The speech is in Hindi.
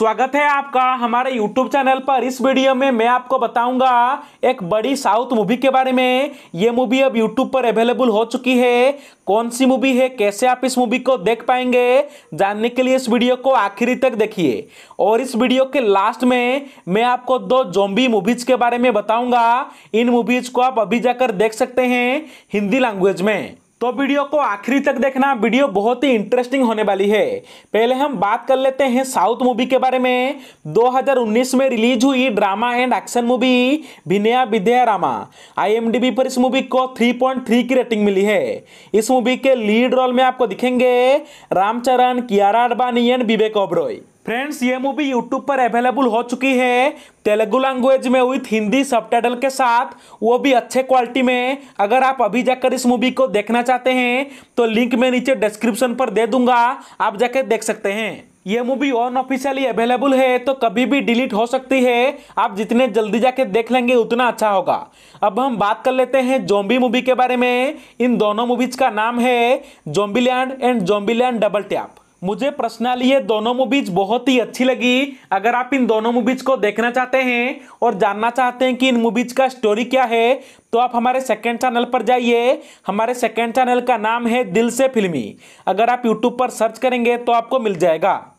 स्वागत है आपका हमारे YouTube चैनल पर इस वीडियो में मैं आपको बताऊंगा एक बड़ी साउथ मूवी के बारे में ये मूवी अब YouTube पर अवेलेबल हो चुकी है कौन सी मूवी है कैसे आप इस मूवी को देख पाएंगे जानने के लिए इस वीडियो को आखिरी तक देखिए और इस वीडियो के लास्ट में मैं आपको दो जोम्बी मूवीज के बारे में बताऊँगा इन मूवीज को आप अभी जाकर देख सकते हैं हिंदी लैंग्वेज में तो वीडियो को आखिरी तक देखना वीडियो बहुत ही इंटरेस्टिंग होने वाली है पहले हम बात कर लेते हैं साउथ मूवी के बारे में 2019 में रिलीज हुई drama and action movie Vinaya Vidheya Rama IMDb पर इस मूवी को 3.3 की रेटिंग मिली है इस मूवी के लीड रोल में आपको दिखेंगे रामचरण कियारा अडवाणी एंड विवेक ओब्रोई फ्रेंड्स ये मूवी यूट्यूब पर अवेलेबल हो चुकी है तेलुगु लैंग्वेज में विथ हिंदी सब के साथ वो भी अच्छे क्वालिटी में अगर आप अभी जाकर इस मूवी को देखना चाहते हैं तो लिंक मैं नीचे डिस्क्रिप्शन पर दे दूंगा आप जाकर देख सकते हैं ये मूवी ऑन ऑफिशियली अवेलेबल है तो कभी भी डिलीट हो सकती है आप जितने जल्दी जाके देख लेंगे उतना अच्छा होगा अब हम बात कर लेते हैं जोम्बी मूवी के बारे में इन दोनों मूवीज का नाम है Zombieland and Zombieland double tap मुझे पर्सनली ये दोनों मूवीज बहुत ही अच्छी लगी अगर आप इन दोनों मूवीज को देखना चाहते हैं और जानना चाहते हैं कि इन मूवीज का स्टोरी क्या है तो आप हमारे सेकंड चैनल पर जाइए हमारे सेकंड चैनल का नाम है दिल से फिल्मी अगर आप यूट्यूब पर सर्च करेंगे तो आपको मिल जाएगा